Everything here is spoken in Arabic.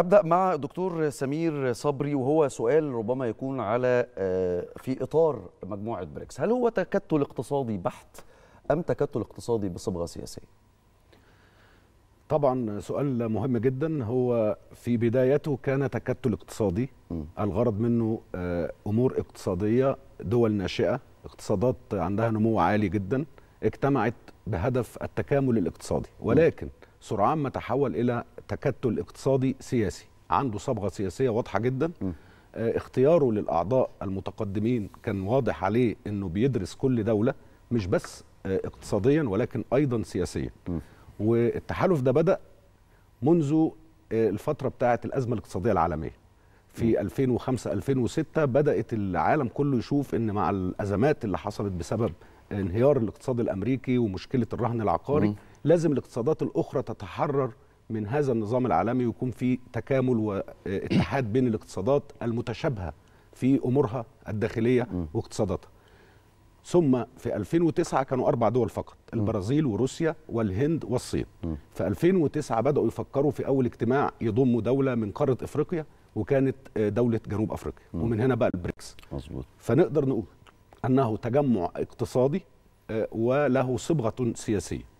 أبدأ مع دكتور سمير صبري وهو سؤال ربما يكون على آه، في إطار مجموعة بريكس هل هو تكتل اقتصادي بحت أم تكتل اقتصادي بصبغة سياسية؟ طبعا سؤال مهم جدا هو في بدايته كان تكتل اقتصادي الغرض منه آه، أمور اقتصادية دول ناشئة اقتصادات عندها نمو عالي جدا اجتمعت بهدف التكامل الاقتصادي ولكن م. سرعان ما تحول الى تكتل اقتصادي سياسي عنده صبغه سياسيه واضحه جدا م. آه، اختياره للاعضاء المتقدمين كان واضح عليه انه بيدرس كل دوله مش بس آه، اقتصاديا ولكن ايضا سياسيا م. والتحالف ده بدا منذ آه، الفتره بتاعه الازمه الاقتصاديه العالميه في 2005 2006 بدات العالم كله يشوف ان مع الازمات اللي حصلت بسبب انهيار الاقتصاد الامريكي ومشكله الرهن العقاري م. لازم الاقتصادات الاخرى تتحرر من هذا النظام العالمي ويكون في تكامل واتحاد بين الاقتصادات المتشابهه في امورها الداخليه واقتصاداتها ثم في 2009 كانوا أربع دول فقط البرازيل وروسيا والهند والصين في 2009 بدأوا يفكروا في أول اجتماع يضموا دولة من قارة إفريقيا وكانت آه، دولة جنوب أفريقيا ومن هنا بقى البريكس مظبوط فنقدر نقول أنه تجمع اقتصادي آه، وله صبغة سياسية